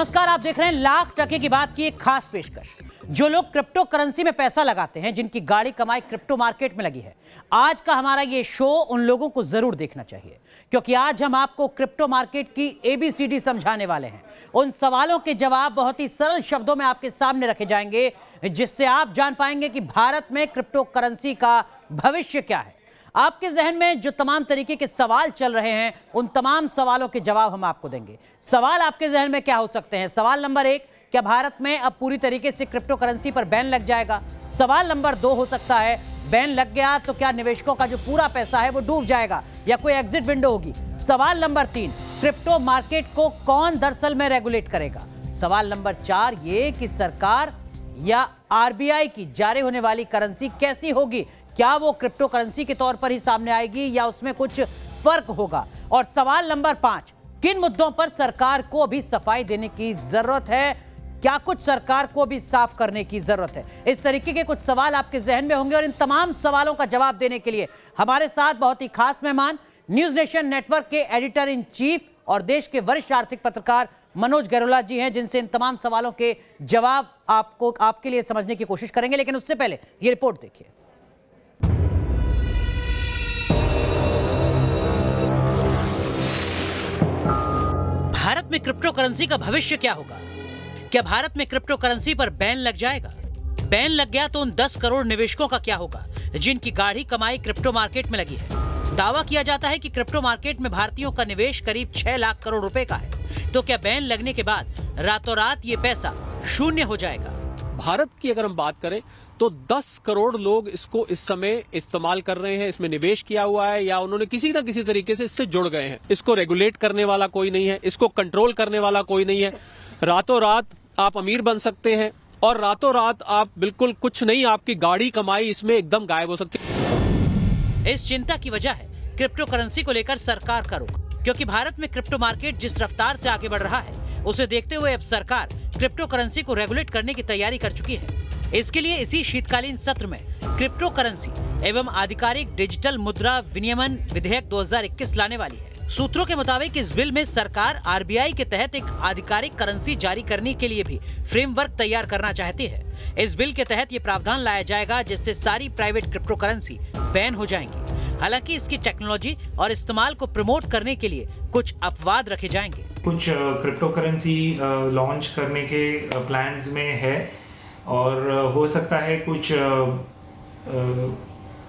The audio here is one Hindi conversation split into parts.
नमस्कार आप देख रहे हैं लाख टके की बात की एक खास पेशकश जो लोग क्रिप्टो करेंसी में पैसा लगाते हैं जिनकी गाड़ी कमाई क्रिप्टो मार्केट में लगी है आज का हमारा ये शो उन लोगों को जरूर देखना चाहिए क्योंकि आज हम आपको क्रिप्टो मार्केट की एबीसीडी समझाने वाले हैं उन सवालों के जवाब बहुत ही सरल शब्दों में आपके सामने रखे जाएंगे जिससे आप जान पाएंगे कि भारत में क्रिप्टो करेंसी का भविष्य क्या है आपके जहन में जो तमाम तरीके के सवाल चल रहे हैं उन तमाम सवालों के जवाब हम आपको देंगे सवाल आपके जहन में क्या हो सकते हैं सवाल नंबर एक क्या भारत में अब पूरी तरीके से क्रिप्टो करेंसी पर बैन लग जाएगा सवाल नंबर दो हो सकता है बैन लग गया तो क्या निवेशकों का जो पूरा पैसा है वो डूब जाएगा या कोई एग्जिट विंडो होगी सवाल नंबर तीन क्रिप्टो मार्केट को कौन दरअसल में रेगुलेट करेगा सवाल नंबर चार ये कि सरकार या आरबीआई की जारी होने वाली करेंसी कैसी होगी क्या वो क्रिप्टो करेंसी के तौर पर ही सामने आएगी या उसमें कुछ फर्क होगा और सवाल नंबर पांच किन मुद्दों पर सरकार को अभी सफाई देने की जरूरत है क्या कुछ सरकार को भी साफ करने की जरूरत है इस तरीके के कुछ सवाल आपके जहन में होंगे और इन तमाम सवालों का जवाब देने के लिए हमारे साथ बहुत ही खास मेहमान न्यूज नेशन नेटवर्क के एडिटर इन चीफ और देश के वरिष्ठ आर्थिक पत्रकार मनोज गरोला जी हैं जिनसे इन तमाम सवालों के जवाब आपको आपके लिए समझने की कोशिश करेंगे लेकिन उससे पहले ये रिपोर्ट देखिए में क्रिप्टो करेंसी का भविष्य क्या होगा क्या भारत में क्रिप्टो करेंसी पर बैन लग जाएगा बैन लग गया तो उन 10 करोड़ निवेशकों का क्या होगा जिनकी गाढ़ी कमाई क्रिप्टो मार्केट में लगी है दावा किया जाता है कि क्रिप्टो मार्केट में भारतीयों का निवेश करीब 6 लाख करोड़ रुपए का है तो क्या बैन लगने के बाद रातों रात ये पैसा शून्य हो जाएगा भारत की अगर हम बात करें तो 10 करोड़ लोग इसको इस समय इस्तेमाल कर रहे हैं इसमें निवेश किया हुआ है या उन्होंने किसी न किसी तरीके से इससे जुड़ गए हैं इसको रेगुलेट करने वाला कोई नहीं है इसको कंट्रोल करने वाला कोई नहीं है रातों रात आप अमीर बन सकते हैं और रातों रात आप बिल्कुल कुछ नहीं आपकी गाड़ी कमाई इसमें एकदम गायब हो सकती है इस चिंता की वजह है क्रिप्टो करेंसी को लेकर सरकार का रुख क्योंकि भारत में क्रिप्टो मार्केट जिस रफ्तार से आगे बढ़ रहा है उसे देखते हुए अब सरकार क्रिप्टो करेंसी को रेगुलेट करने की तैयारी कर चुकी है इसके लिए इसी शीतकालीन सत्र में क्रिप्टो करेंसी एवं आधिकारिक डिजिटल मुद्रा विनियमन विधेयक 2021 लाने वाली है सूत्रों के मुताबिक इस बिल में सरकार आरबीआई के तहत एक आधिकारिक करेंसी जारी करने के लिए भी फ्रेमवर्क तैयार करना चाहती है इस बिल के तहत ये प्रावधान लाया जाएगा जिससे सारी प्राइवेट क्रिप्टो करेंसी बैन हो जाएंगी हालांकि इसकी टेक्नोलॉजी और इस्तेमाल को प्रमोट करने के लिए कुछ अपवाद रखे जाएंगे कुछ क्रिप्टो करेंसी लॉन्च करने के प्लान में है और हो सकता है कुछ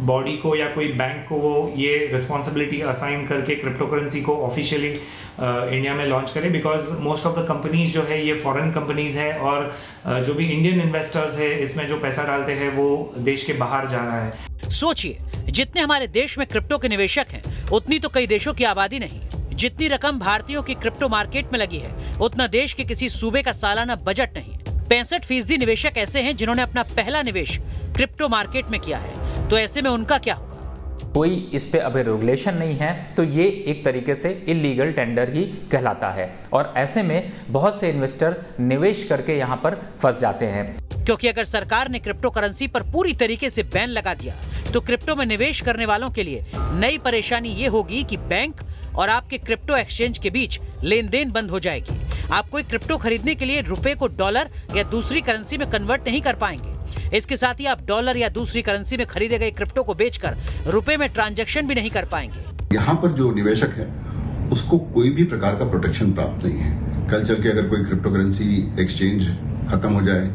बॉडी को या कोई बैंक को वो ये रिस्पॉन्सिबिलिटी असाइन करके क्रिप्टो करेंसी को ऑफिशियली इंडिया में लॉन्च करे because most of the companies जो है ये फॉरेन कंपनीज है और जो भी इंडियन इन्वेस्टर्स है इसमें जो पैसा डालते हैं वो देश के बाहर जा रहा है सोचिए जितने हमारे देश में क्रिप्टो के निवेशक हैं उतनी तो कई देशों की आबादी नहीं जितनी रकम भारतीयों की क्रिप्टो मार्केट में लगी है उतना देश के किसी सूबे का सालाना बजट नहीं पैंसठ फीसदी निवेशक ऐसे हैं जिन्होंने अपना पहला निवेश क्रिप्टो मार्केट में किया है तो ऐसे में उनका क्या होगा कोई इस पे अभी रेगुलेशन नहीं है तो ये एक तरीके से इलीगल टेंडर ही कहलाता है और ऐसे में बहुत से इन्वेस्टर निवेश करके यहाँ पर फंस जाते हैं क्योंकि अगर सरकार ने क्रिप्टो करेंसी पर पूरी तरीके से बैन लगा दिया तो क्रिप्टो में निवेश करने वालों के लिए नई परेशानी ये होगी कि बैंक और आपके क्रिप्टो एक्सचेंज के बीच लेन देन बंद हो जाएगी आप कोई क्रिप्टो खरीदने के लिए रुपए को डॉलर या दूसरी करेंसी में कन्वर्ट नहीं कर पाएंगे इसके साथ ही आप डॉलर या दूसरी करेंसी में खरीदे गए क्रिप्टो को बेचकर रुपए में ट्रांजेक्शन भी नहीं कर पाएंगे यहाँ पर जो निवेशक है उसको कोई भी प्रकार का प्रोटेक्शन प्राप्त नहीं है कल चल के अगर कोई क्रिप्टो करेंसी एक्सचेंज खत्म हो जाए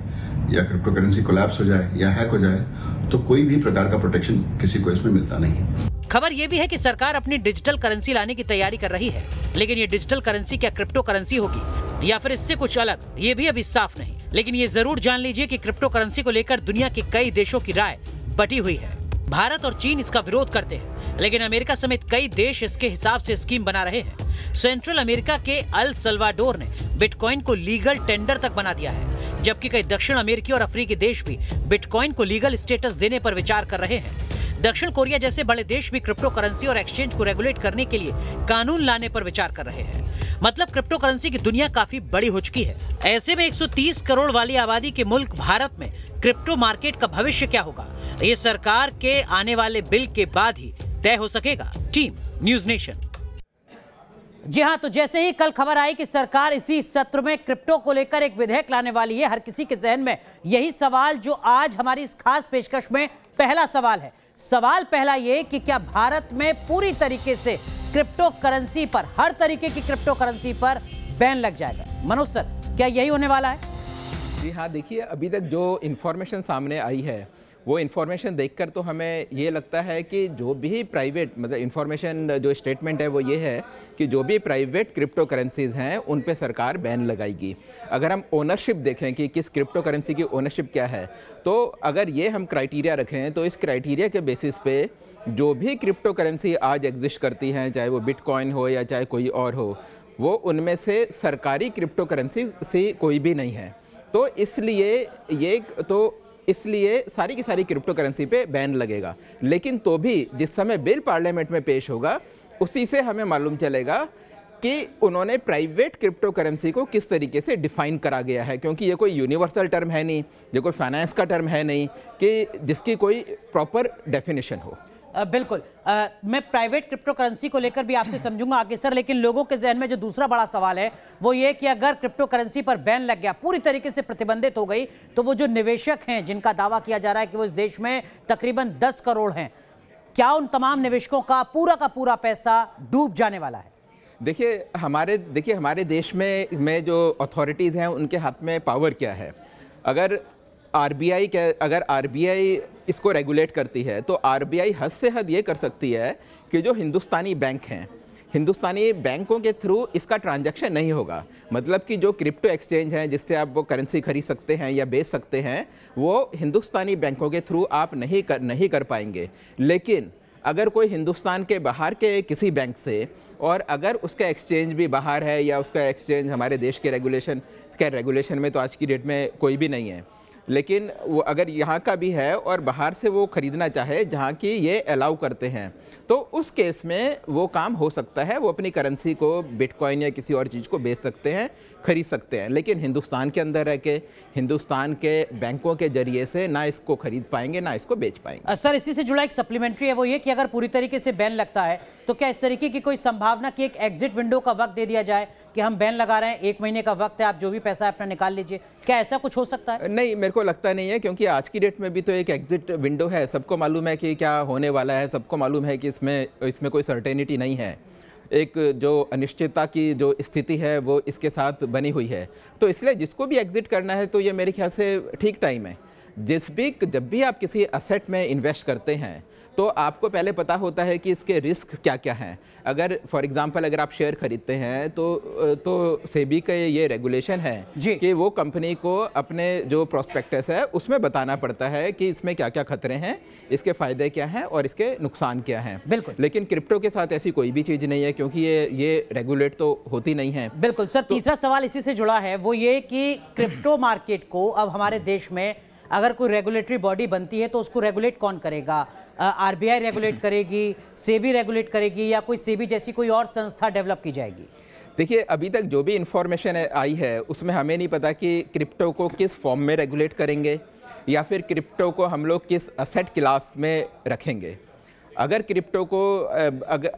या क्रिप्टो करेंसी कोलैप्स हो जाए या हैक हो जाए तो कोई भी प्रकार का प्रोटेक्शन किसी को इसमें मिलता नहीं खबर ये भी है कि सरकार अपनी डिजिटल करेंसी लाने की तैयारी कर रही है लेकिन ये डिजिटल करेंसी क्या क्रिप्टो करेंसी होगी या फिर इससे कुछ अलग ये भी अभी साफ नहीं लेकिन ये जरूर जान लीजिए कि क्रिप्टो करेंसी को लेकर दुनिया के कई देशों की राय बटी हुई है भारत और चीन इसका विरोध करते हैं लेकिन अमेरिका समेत कई देश इसके हिसाब से स्कीम बना रहे हैं सेंट्रल अमेरिका के अल सलवाडोर ने बिटकॉइन को लीगल टेंडर तक बना दिया है जबकि कई दक्षिण अमेरिकी और अफ्रीकी देश भी बिटकॉइन को लीगल स्टेटस देने पर विचार कर रहे हैं दक्षिण कोरिया जैसे बड़े देश भी क्रिप्टो करेंसी और एक्सचेंज को रेगुलेट करने के लिए कानून लाने पर विचार कर रहे हैं मतलब क्रिप्टो करेंसी की दुनिया काफी बड़ी हो चुकी है ऐसे में 130 करोड़ वाली आबादी के मुल्क भारत में क्रिप्टो मार्केट का भविष्य क्या होगा ये सरकार के आने वाले बिल के बाद ही तय हो सकेगा टीम न्यूज नेशन जी हाँ तो जैसे ही कल खबर आई कि सरकार इसी सत्र में क्रिप्टो को लेकर एक विधेयक लाने वाली है हर किसी के जहन में यही सवाल जो आज हमारी इस खास पेशकश में पहला सवाल है सवाल पहला ये कि क्या भारत में पूरी तरीके से क्रिप्टो करेंसी पर हर तरीके की क्रिप्टो करेंसी पर बैन लग जाएगा मनोज सर क्या यही होने वाला है जी हाँ देखिए अभी तक जो इन्फॉर्मेशन सामने आई है वो इन्फॉर्मेशन देखकर तो हमें ये लगता है कि जो भी प्राइवेट मतलब इन्फॉर्मेशन जो स्टेटमेंट है वो ये है कि जो भी प्राइवेट क्रिप्टो करेंसीज हैं उन पर सरकार बैन लगाएगी अगर हम ओनरशिप देखें कि किस क्रिप्टो करेंसी की ओनरशिप क्या है तो अगर ये हम क्राइटीरिया रखें तो इस क्राइटीरिया के बेसिस पे जो भी क्रिप्टो करेंसी आज एग्जिस्ट करती हैं चाहे वो बिटकॉइन हो या चाहे कोई और हो वो उनमें से सरकारी क्रिप्टो करेंसी से कोई भी नहीं है तो इसलिए ये तो इसलिए सारी की सारी क्रिप्टो करेंसी पे बैन लगेगा लेकिन तो भी जिस समय बिल पार्लियामेंट में पेश होगा उसी से हमें मालूम चलेगा कि उन्होंने प्राइवेट क्रिप्टो करेंसी को किस तरीके से डिफाइन करा गया है क्योंकि ये कोई यूनिवर्सल टर्म है नहीं ये कोई फाइनेंस का टर्म है नहीं कि जिसकी कोई प्रॉपर डेफिनेशन हो बिल्कुल आ, मैं प्राइवेट क्रिप्टो करेंसी को लेकर भी आपसे समझूंगा आगे सर लेकिन लोगों के जहन में जो दूसरा बड़ा सवाल है वो ये कि अगर क्रिप्टो करेंसी पर बैन लग गया पूरी तरीके से प्रतिबंधित हो गई तो वो जो निवेशक हैं जिनका दावा किया जा रहा है कि वो इस देश में तकरीबन दस करोड़ हैं क्या उन तमाम निवेशकों का पूरा का पूरा पैसा डूब जाने वाला है देखिए हमारे देखिए हमारे देश में में जो अथॉरिटीज़ हैं उनके हाथ में पावर क्या है अगर आरबीआई क्या अगर आरबीआई इसको रेगुलेट करती है तो आर हद से हद ये कर सकती है कि जो हिंदुस्तानी बैंक हैं हिंदुस्तानी बैंकों के थ्रू इसका ट्रांजैक्शन नहीं होगा मतलब कि जो क्रिप्टो एक्सचेंज हैं जिससे आप वो करेंसी खरीद सकते हैं या बेच सकते हैं वो हिंदुस्तानी बैंकों के थ्रू आप नहीं कर नहीं कर पाएंगे लेकिन अगर कोई हिंदुस्तान के बाहर के किसी बैंक से और अगर उसका एक्सचेंज भी बाहर है या उसका एक्सचेंज हमारे देश के रेगुलेशन के रेगुलेशन में तो आज की डेट में कोई भी नहीं है लेकिन वो अगर यहाँ का भी है और बाहर से वो ख़रीदना चाहे जहाँ की ये अलाउ करते हैं तो उस केस में वो काम हो सकता है वो अपनी करेंसी को बिटकॉइन या किसी और चीज़ को बेच सकते हैं खरीद सकते हैं लेकिन हिंदुस्तान के अंदर रह के हिंदुस्तान के बैंकों के जरिए से ना इसको खरीद पाएंगे ना इसको बेच पाएंगे सर इसी से जुड़ा एक सप्लीमेंट्री है वो ये कि अगर पूरी तरीके से बैन लगता है तो क्या इस तरीके की कोई संभावना कि एक एग्जिट विंडो का वक्त दे दिया जाए कि हम बैन लगा रहे हैं एक महीने का वक्त है आप जो भी पैसा है अपना निकाल लीजिए क्या ऐसा कुछ हो सकता है नहीं मेरे को लगता नहीं है क्योंकि आज की डेट में भी तो एक एग्जिट विंडो है सबको मालूम है कि क्या होने वाला है सबको मालूम है कि इसमें इसमें कोई सर्टेनिटी नहीं है एक जो अनिश्चितता की जो स्थिति है वो इसके साथ बनी हुई है तो इसलिए जिसको भी एग्ज़िट करना है तो ये मेरे ख्याल से ठीक टाइम है जिस भी जब भी आप किसी असेट में इन्वेस्ट करते हैं तो आपको पहले पता होता है कि इसके रिस्क क्या क्या हैं अगर फॉर एग्जांपल अगर आप शेयर खरीदते हैं तो तो सेबी का ये रेगुलेशन है कि वो कंपनी को अपने जो प्रोस्पेक्टस है उसमें बताना पड़ता है कि इसमें क्या क्या खतरे हैं इसके फ़ायदे क्या हैं और इसके नुकसान क्या हैं बिल्कुल लेकिन क्रिप्टो के साथ ऐसी कोई भी चीज़ नहीं है क्योंकि ये ये रेगुलेट तो होती नहीं है बिल्कुल सर तो, तीसरा सवाल इसी से जुड़ा है वो ये कि क्रिप्टो मार्केट को अब हमारे देश में अगर कोई रेगुलेटरी बॉडी बनती है तो उसको रेगुलेट कौन करेगा आरबीआई रेगुलेट करेगी सेबी रेगुलेट करेगी या कोई सेबी जैसी कोई और संस्था डेवलप की जाएगी देखिए अभी तक जो भी इन्फॉर्मेशन आई है उसमें हमें नहीं पता कि क्रिप्टो को किस फॉर्म में रेगुलेट करेंगे या फिर क्रिप्टो को हम लोग किस असेट क्लास में रखेंगे अगर क्रिप्टो को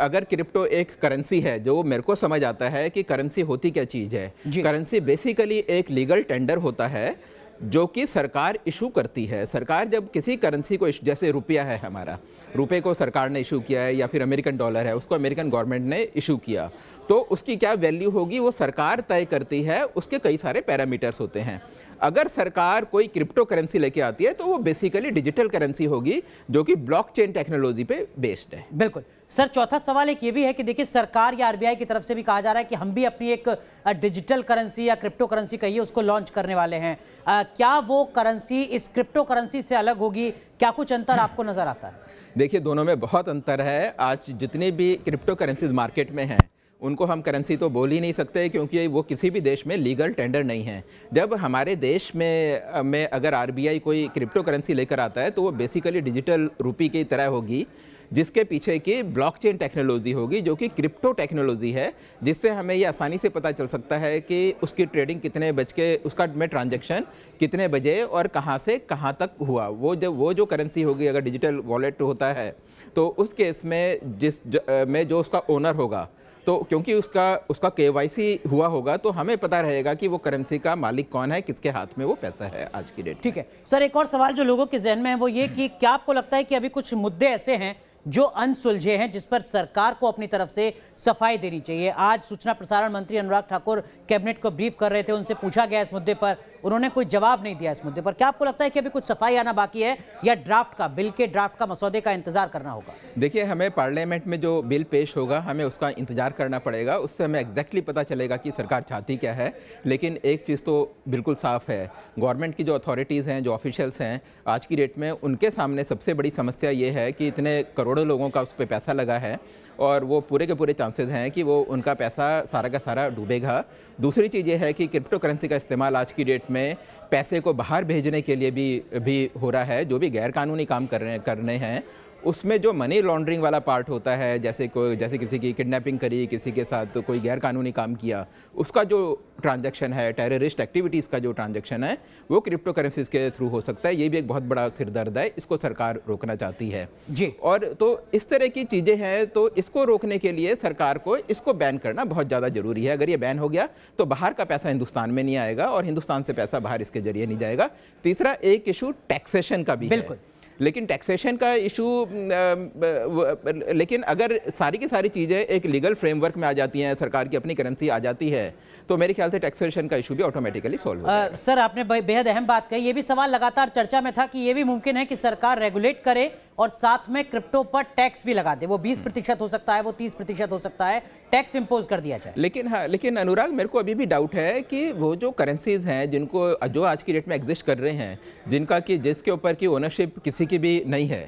अगर क्रिप्टो एक करेंसी है जो मेरे को समझ आता है कि करेंसी होती क्या चीज़ है करेंसी बेसिकली एक लीगल टेंडर होता है जो कि सरकार इशू करती है सरकार जब किसी करेंसी को जैसे रुपया है हमारा रुपए को सरकार ने इशू किया है या फिर अमेरिकन डॉलर है उसको अमेरिकन गवर्नमेंट ने इशू किया तो उसकी क्या वैल्यू होगी वो सरकार तय करती है उसके कई सारे पैरामीटर्स होते हैं अगर सरकार कोई क्रिप्टो करेंसी लेके आती है तो वो बेसिकली डिजिटल करेंसी होगी जो कि ब्लॉकचेन टेक्नोलॉजी पे बेस्ड है बिल्कुल सर चौथा सवाल एक ये भी है कि देखिए सरकार या आरबीआई की तरफ से भी कहा जा रहा है कि हम भी अपनी एक डिजिटल करेंसी या क्रिप्टो करेंसी कहिए उसको लॉन्च करने वाले हैं आ, क्या वो करेंसी इस क्रिप्टो करेंसी से अलग होगी क्या कुछ अंतर आपको नज़र आता है देखिए दोनों में बहुत अंतर है आज जितनी भी क्रिप्टो करेंसीज मार्केट में हैं उनको हम करेंसी तो बोल ही नहीं सकते क्योंकि वो किसी भी देश में लीगल टेंडर नहीं है जब हमारे देश में में अगर आरबीआई कोई क्रिप्टो करेंसी लेकर आता है तो वो बेसिकली डिजिटल रूपी की तरह होगी जिसके पीछे की ब्लॉकचेन टेक्नोलॉजी होगी जो कि क्रिप्टो टेक्नोलॉजी है जिससे हमें ये आसानी से पता चल सकता है कि उसकी ट्रेडिंग कितने बज के उसका में ट्रांजैक्शन कितने बजे और कहाँ से कहाँ तक हुआ वो जब वो जो करेंसी होगी अगर डिजिटल वॉलेट होता है तो उस केस में जिस ज, में जो उसका ओनर होगा तो क्योंकि उसका उसका के हुआ होगा तो हमें पता रहेगा कि वो करेंसी का मालिक कौन है किसके हाथ में वो पैसा है आज की डेट ठीक है सर एक और सवाल जो लोगों के जहन में है वो ये कि क्या आपको लगता है कि अभी कुछ मुद्दे ऐसे हैं जो अनसुलझे हैं जिस पर सरकार को अपनी तरफ से सफाई देनी चाहिए आज सूचना प्रसारण मंत्री अनुराग ठाकुर कैबिनेट को ब्रीफ कर रहे थे उनसे पूछा गया इस मुद्दे पर उन्होंने कोई जवाब नहीं दिया इस मुद्दे पर क्या आपको लगता है कि अभी कुछ सफाई आना बाकी है या ड्राफ्ट का बिल के ड्राफ्ट का मसौदे का इंतजार करना होगा देखिए हमें पार्लियामेंट में जो बिल पेश होगा हमें उसका इंतजार करना पड़ेगा उससे हमें एग्जैक्टली पता चलेगा कि सरकार चाहती क्या है लेकिन एक चीज़ तो बिल्कुल साफ है गवर्नमेंट की जो अथॉरिटीज़ हैं जो ऑफिशियल्स हैं आज की डेट में उनके सामने सबसे बड़ी समस्या ये है कि इतने करोड़ करोड़ों लोगों का उस पर पैसा लगा है और वो पूरे के पूरे चांसेस हैं कि वो उनका पैसा सारा का सारा डूबेगा दूसरी चीज़ ये है कि क्रिप्टो करेंसी का इस्तेमाल आज की डेट में पैसे को बाहर भेजने के लिए भी भी हो रहा है जो भी गैर कानूनी काम कर रहे कर रहे हैं उसमें जो मनी लॉन्ड्रिंग वाला पार्ट होता है जैसे कोई जैसे किसी की किडनैपिंग करी किसी के साथ तो कोई गैर कानूनी काम किया उसका जो ट्रांजैक्शन है टेररिस्ट एक्टिविटीज़ का जो ट्रांजैक्शन है वो क्रिप्टो करेंसीज के थ्रू हो सकता है ये भी एक बहुत बड़ा सिरदर्द है इसको सरकार रोकना चाहती है जी और तो इस तरह की चीज़ें हैं तो इसको रोकने के लिए सरकार को इसको बैन करना बहुत ज़्यादा ज़रूरी है अगर ये बैन हो गया तो बाहर का पैसा हिंदुस्तान में नहीं आएगा और हिंदुस्तान से पैसा बाहर इसके जरिए नहीं जाएगा तीसरा एक इशू टैक्सेशन का भी बिल्कुल लेकिन टैक्सेशन का इशू लेकिन अगर सारी की सारी चीज़ें एक लीगल फ्रेमवर्क में आ जाती हैं सरकार की अपनी करेंसी आ जाती है तो मेरे ख्याल से टैक्सेशन का इशू भी ऑटोमेटिकली सॉल्व सर आपने बेहद अहम बात कही ये भी सवाल लगातार चर्चा में था कि ये भी मुमकिन है कि सरकार रेगुलेट करे और साथ में क्रिप्टो पर टैक्स भी लगा दे वो 20 प्रतिशत हो सकता है वो 30 प्रतिशत हो सकता है टैक्स इम्पोज कर दिया जाए लेकिन हाँ लेकिन अनुराग मेरे को अभी भी डाउट है कि वो जो करेंसीज हैं जिनको जो आज की डेट में एग्जिस्ट कर रहे हैं जिनका कि जिसके ऊपर की ओनरशिप किसी की भी नहीं है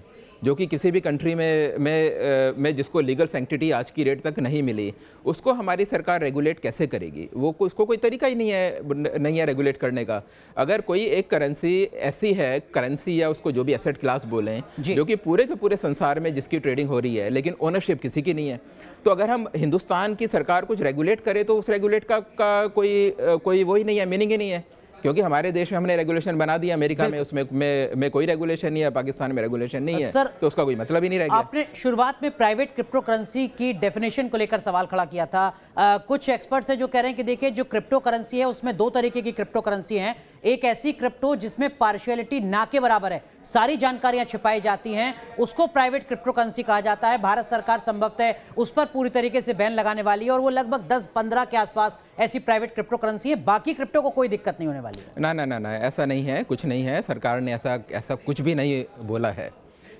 जो कि किसी भी कंट्री में में में जिसको लीगल सेंटिटी आज की रेट तक नहीं मिली उसको हमारी सरकार रेगुलेट कैसे करेगी वो को, उसको कोई तरीका ही नहीं है नहीं है रेगुलेट करने का अगर कोई एक करेंसी ऐसी है करेंसी या उसको जो भी एसेट क्लास बोलें जो कि पूरे के पूरे संसार में जिसकी ट्रेडिंग हो रही है लेकिन ओनरशिप किसी की नहीं है तो अगर हम हिंदुस्तान की सरकार कुछ रेगुलेट करे तो उस रेगुलेट का, का कोई कोई वो ही नहीं है मीनिंग ही नहीं है क्योंकि हमारे देश में हमने रेगुलेशन बना दिया अमेरिका में उसमें में, में कोई रेगुलेशन नहीं है पाकिस्तान में रेगुलेशन नहीं है सर तो उसका कोई मतलब ही नहीं रहेगा आपने शुरुआत में प्राइवेट क्रिप्टो करेंसी की डेफिनेशन को लेकर सवाल खड़ा किया था आ, कुछ एक्सपर्ट्स हैं जो कह रहे हैं कि देखिए जो क्रिप्टो करेंसी है उसमें दो तरीके की क्रिप्टो करेंसी है एक ऐसी क्रिप्टो जिसमें पार्शियलिटी ना के बराबर है सारी जानकारियां छिपाई जाती हैं उसको प्राइवेट क्रिप्टो करेंसी कहा जाता है भारत सरकार संभवतः उस पर पूरी तरीके से बैन लगाने वाली है और वो लगभग दस पंद्रह के आसपास ऐसी प्राइवेट क्रिप्टो करेंसी है बाकी क्रिप्टो को कोई दिक्कत नहीं होने वाली वाली है ना ना ना ना ऐसा नहीं है कुछ नहीं है सरकार ने ऐसा ऐसा कुछ भी नहीं बोला है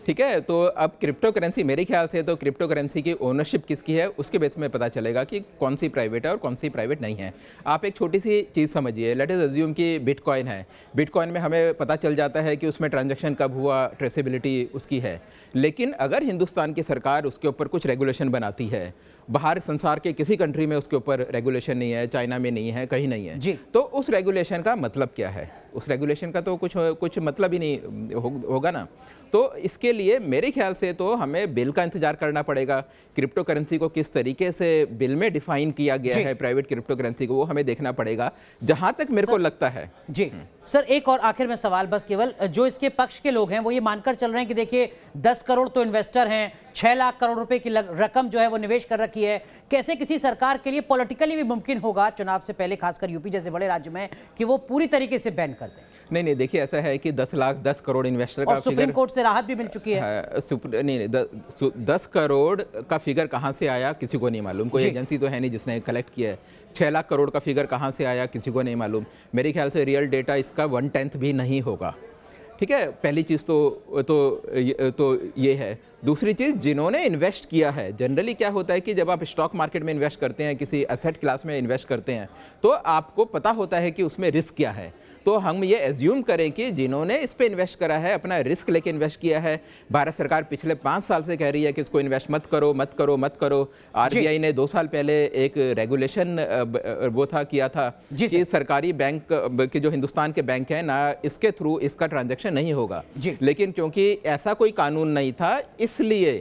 ठीक है तो अब क्रिप्टो करेंसी मेरे ख्याल से तो क्रिप्टो करेंसी की ओनरशिप किसकी है उसके बेस में पता चलेगा कि कौन सी प्राइवेट है और कौन सी प्राइवेट नहीं है आप एक छोटी सी चीज़ समझिए लेट इज़ एज्यूम कि बिटकॉइन है बिटकॉइन में हमें पता चल जाता है कि उसमें ट्रांजेक्शन कब हुआ ट्रेसिबिलिटी उसकी है लेकिन अगर हिंदुस्तान की सरकार उसके ऊपर कुछ रेगुलेशन बनाती है बाहर संसार के किसी कंट्री में उसके ऊपर रेगुलेशन नहीं है चाइना में नहीं है कहीं नहीं है जी तो उस रेगुलेशन का मतलब क्या है उस रेगुलेशन का तो कुछ कुछ मतलब ही नहीं हो, होगा ना तो इसके लिए मेरे ख्याल से तो हमें बिल का इंतजार करना पड़ेगा क्रिप्टो करेंसी को किस तरीके से बिल में डिफाइन किया गया है प्राइवेट क्रिप्टो करेंसी को वो हमें देखना पड़ेगा जहां तक मेरे को लगता है जी हम्म। सर एक और आखिर में सवाल बस केवल जो इसके पक्ष के लोग हैं वो ये मानकर चल रहे हैं कि देखिए दस करोड़ तो इन्वेस्टर हैं छह लाख करोड़ रुपए की रकम जो है वो निवेश कर रखी है कैसे किसी सरकार के लिए पॉलिटिकली भी मुमकिन होगा चुनाव से पहले खासकर यूपी जैसे बड़े राज्य में कि वो पूरी तरीके से बैन नहीं नहीं देखिए ऐसा है कि दस लाख दस करोड़ इन्वेस्टर का सुप्रीम कोर्ट से राहत भी मिल चुकी है हाँ, नहीं नहीं द, दस करोड़ का फिगर कहाँ से आया किसी को नहीं मालूम कोई एजेंसी तो है नहीं जिसने कलेक्ट किया है छः लाख करोड़ का फिगर कहाँ से आया किसी को नहीं मालूम मेरे ख्याल से रियल डेटा इसका वन टेंथ भी नहीं होगा ठीक है पहली चीज़ तो तो तो ये है दूसरी चीज़ जिन्होंने इन्वेस्ट किया है जनरली क्या होता है कि जब आप स्टॉक मार्केट में इन्वेस्ट करते हैं किसी एसेट क्लास में इन्वेस्ट करते हैं तो आपको पता होता है कि उसमें रिस्क क्या है तो हम ये एज्यूम करें कि जिन्होंने इस पर इन्वेस्ट करा है अपना रिस्क लेके इन्वेस्ट किया है भारत सरकार पिछले पाँच साल से कह रही है कि इसको इन्वेस्ट मत करो मत करो मत करो आर ने दो साल पहले एक रेगुलेशन वो था किया था कि सरकारी बैंक के जो हिंदुस्तान के बैंक हैं ना इसके थ्रू इसका ट्रांजेक्शन नहीं होगा लेकिन क्योंकि ऐसा कोई कानून नहीं था इसलिए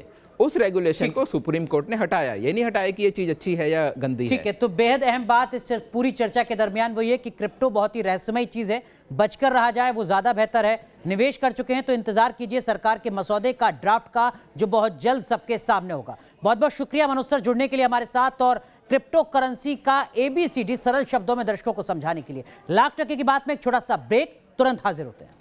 उस रेगुलेशन को सुप्रीम कोर्ट ने हटाया ये नहीं हटाया कि ये चीज अच्छी है या गंदी ठीक है तो बेहद अहम बात इस पूरी चर्चा के दरमियान वो ये कि क्रिप्टो बहुत ही रहस्यमय चीज़ है बचकर रहा जाए वो ज़्यादा बेहतर है निवेश कर चुके हैं तो इंतज़ार कीजिए सरकार के मसौदे का ड्राफ्ट का जो बहुत जल्द सबके सामने होगा बहुत बहुत शुक्रिया मनोज सर जुड़ने के लिए हमारे साथ और क्रिप्टो करेंसी का एबीसीडी सरल शब्दों में दर्शकों को समझाने के लिए लाख टके की बात में एक छोटा सा ब्रेक तुरंत हाजिर होते हैं